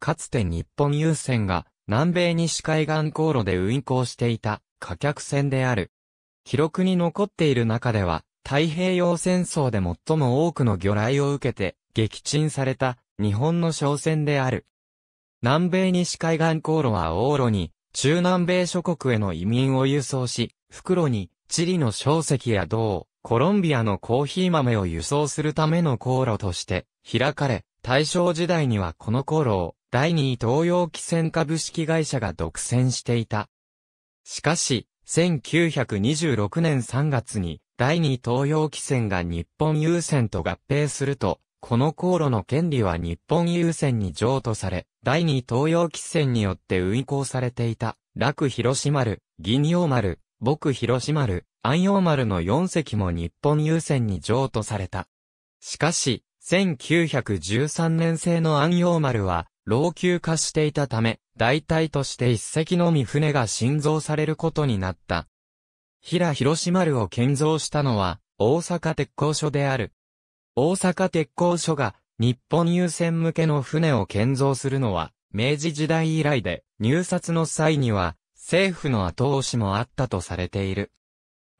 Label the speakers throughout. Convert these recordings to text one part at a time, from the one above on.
Speaker 1: かつて日本郵船が南米西海岸航路で運航していた貨客船である。記録に残っている中では、太平洋戦争で最も多くの魚雷を受けて撃沈された日本の商船である。南米西海岸航路は往路に中南米諸国への移民を輸送し、袋にチリの硝石や銅、コロンビアのコーヒー豆を輸送するための航路として開かれ、大正時代にはこの航路を第2位東洋汽船株式会社が独占していた。しかし、1926年3月に第2東洋汽船が日本郵船と合併すると、この航路の権利は日本郵船に譲渡され、第2東洋汽船によって運行されていた、楽広島丸、銀陽丸、僕広島丸、安陽丸の4隻も日本郵船に譲渡された。しかし、1913年製の安陽丸は、老朽化していたため、大体として一隻のみ船が新造されることになった。平広島丸を建造したのは、大阪鉄工所である。大阪鉄工所が、日本優先向けの船を建造するのは、明治時代以来で、入札の際には、政府の後押しもあったとされている。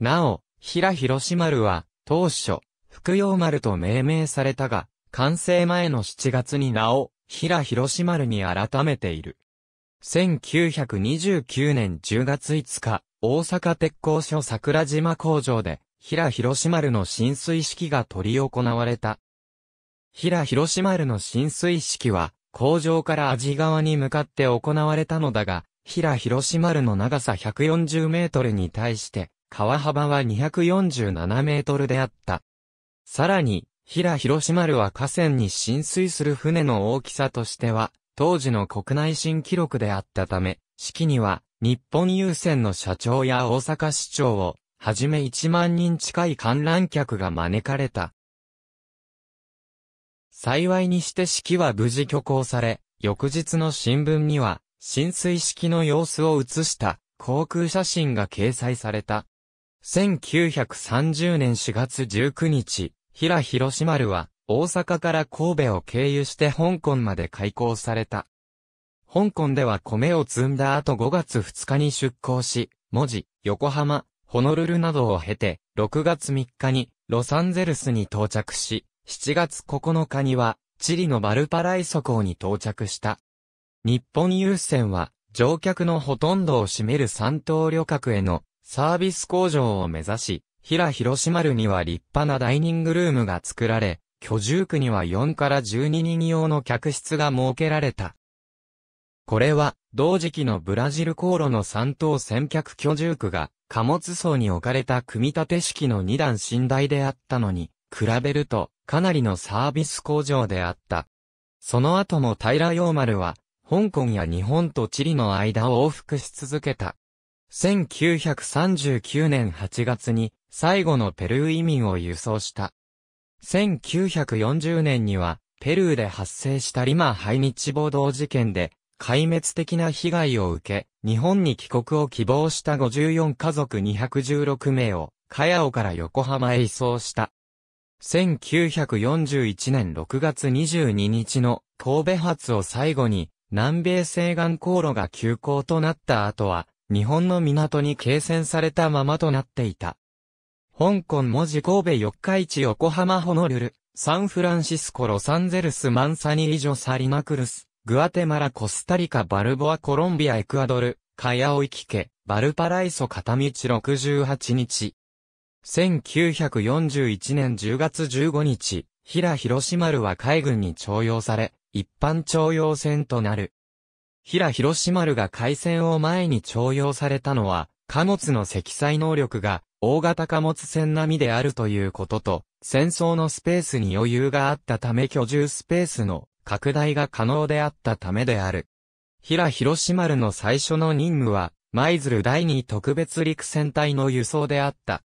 Speaker 1: なお、平広島丸は、当初、福洋丸と命名されたが、完成前の7月に名を平広島丸に改めている。1929年10月5日、大阪鉄工所桜島工場で、平広島丸の浸水式が取り行われた。平広島丸の浸水式は、工場から味側に向かって行われたのだが、平広島丸の長さ140メートルに対して、川幅は247メートルであった。さらに、平広丸は河川に浸水する船の大きさとしては、当時の国内新記録であったため、式には、日本郵船の社長や大阪市長を、はじめ1万人近い観覧客が招かれた。幸いにして式は無事挙行され、翌日の新聞には、浸水式の様子を写した航空写真が掲載された。1930年4月19日、平広島丸は、大阪から神戸を経由して香港まで開港された。香港では米を積んだ後5月2日に出港し、文字、横浜、ホノルルなどを経て、6月3日にロサンゼルスに到着し、7月9日には、チリのバルパライソ港に到着した。日本郵船は、乗客のほとんどを占める三島旅客へのサービス向上を目指し、平広島るには立派なダイニングルームが作られ、居住区には4から12人用の客室が設けられた。これは、同時期のブラジル航路の3等船客居住区が、貨物層に置かれた組み立て式の2段寝台であったのに、比べると、かなりのサービス工場であった。その後も平洋丸は、香港や日本とチリの間を往復し続けた。1939年8月に、最後のペルー移民を輸送した。1940年には、ペルーで発生したリマ排日暴動事件で、壊滅的な被害を受け、日本に帰国を希望した54家族216名を、カヤオから横浜へ移送した。1941年6月22日の神戸発を最後に、南米西岸航路が休港となった後は、日本の港に継戦されたままとなっていた。香港文字神戸四日市横浜ホノルル、サンフランシスコロサンゼルスマンサニージョサリマクルス、グアテマラコスタリカバルボアコロンビアエクアドル、カヤオイキケ、バルパライソ片道68日。1941年10月15日、平広島ルは海軍に徴用され、一般徴用船となる。平広島ルが海戦を前に徴用されたのは、貨物の積載能力が大型貨物船並みであるということと、戦争のスペースに余裕があったため居住スペースの拡大が可能であったためである。平広島丸の最初の任務は、舞鶴第2特別陸戦隊の輸送であった。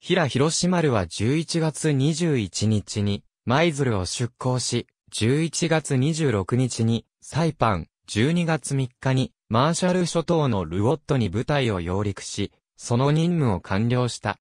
Speaker 1: 平広島丸は11月21日に、舞鶴を出港し、11月26日に、サイパン、12月3日に、マーシャル諸島のルオットに部隊を揚陸し、その任務を完了した。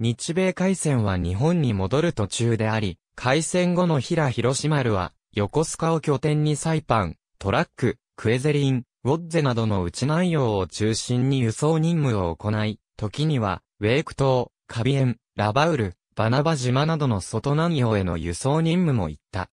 Speaker 1: 日米海戦は日本に戻る途中であり、海戦後の平広島丸は、横須賀を拠点にサイパン、トラック、クエゼリン、ウォッゼなどの内内容を中心に輸送任務を行い、時には、ウェイク島、カビエン、ラバウル、バナバ島などの外南洋への輸送任務も行った。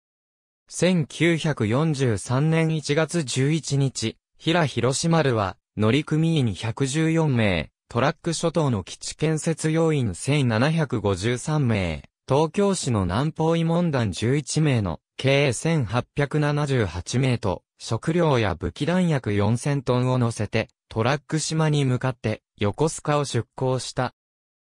Speaker 1: 1943年1月11日、平広島丸は、乗組員114名、トラック諸島の基地建設要員1753名、東京市の南方慰問団11名の計1878名と、食料や武器弾薬4000トンを乗せて、トラック島に向かって横須賀を出港した。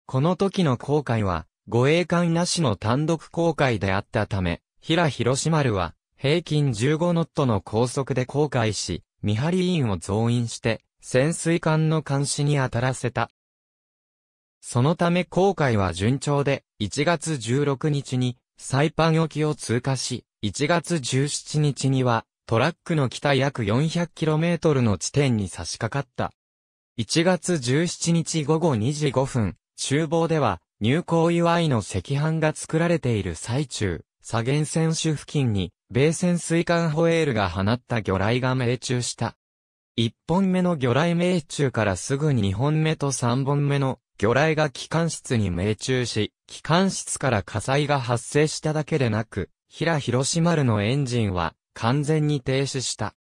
Speaker 1: この時の航海は、護衛艦なしの単独航海であったため、平広島丸は、平均15ノットの高速で航海し、見張り員を増員して、潜水艦の監視に当たらせた。そのため航海は順調で、1月16日にサイパン沖を通過し、1月17日にはトラックの北約 400km の地点に差し掛かった。1月17日午後2時5分、厨房では入港祝いの赤飯が作られている最中、左舷船主付近に米潜水艦ホエールが放った魚雷が命中した。一本目の魚雷命中からすぐに本目と三本目の魚雷が機関室に命中し、機関室から火災が発生しただけでなく、平広島丸のエンジンは完全に停止した。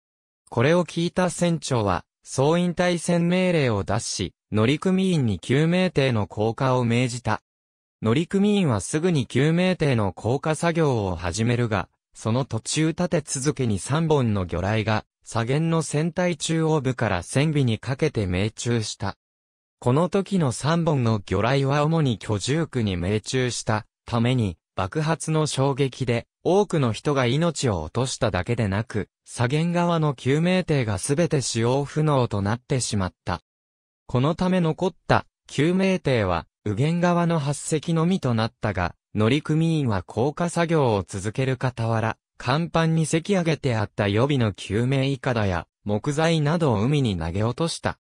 Speaker 1: これを聞いた船長は、総員対戦命令を出し、乗組員に救命艇の降下を命じた。乗組員はすぐに救命艇の降下作業を始めるが、その途中立て続けに3本の魚雷が左舷の船体中央部から船尾にかけて命中した。この時の3本の魚雷は主に居住区に命中したために爆発の衝撃で多くの人が命を落としただけでなく、左舷側の救命艇がすべて使用不能となってしまった。このため残った救命艇は右舷側の8隻のみとなったが、乗組員は降下作業を続ける傍ら、甲板に咳上げてあった予備の救命いかだや、木材などを海に投げ落とした。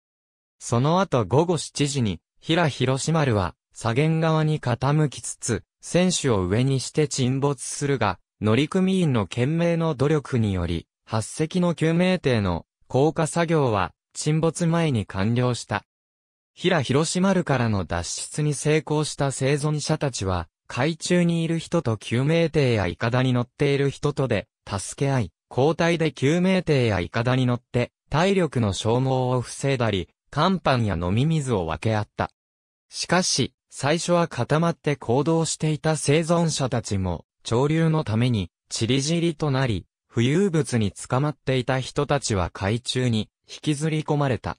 Speaker 1: その後午後7時に、平広島丸は、左舷側に傾きつつ、船首を上にして沈没するが、乗組員の懸命の努力により、8隻の救命艇の降下作業は沈没前に完了した。平広島丸からの脱出に成功した生存者たちは、海中にいる人と救命艇やイカダに乗っている人とで、助け合い、交代で救命艇やイカダに乗って、体力の消耗を防いだり、乾板や飲み水を分け合った。しかし、最初は固まって行動していた生存者たちも、潮流のために、散り散りとなり、浮遊物に捕まっていた人たちは海中に引きずり込まれた。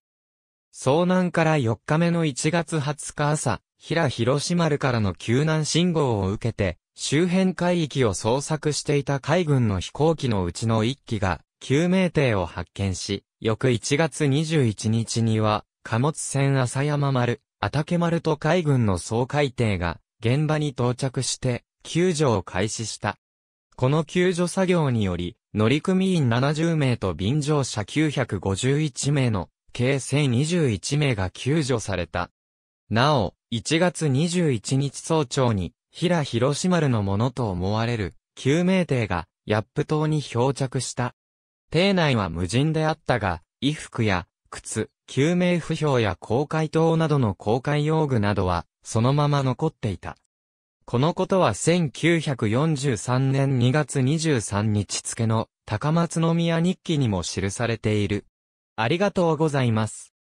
Speaker 1: 遭難から4日目の1月20日朝、平広島からの救難信号を受けて、周辺海域を捜索していた海軍の飛行機のうちの1機が、救命艇を発見し、翌1月21日には、貨物船浅山丸、け丸と海軍の総海艇が、現場に到着して、救助を開始した。この救助作業により、乗組員70名と便乗者951名の、計1021名が救助された。なお、1月21日早朝に、平広島のものと思われる、救命艇が、ヤップ島に漂着した。艇内は無人であったが、衣服や、靴、救命不評や公開灯などの公開用具などは、そのまま残っていた。このことは1943年2月23日付の高松宮日記にも記されている。ありがとうございます。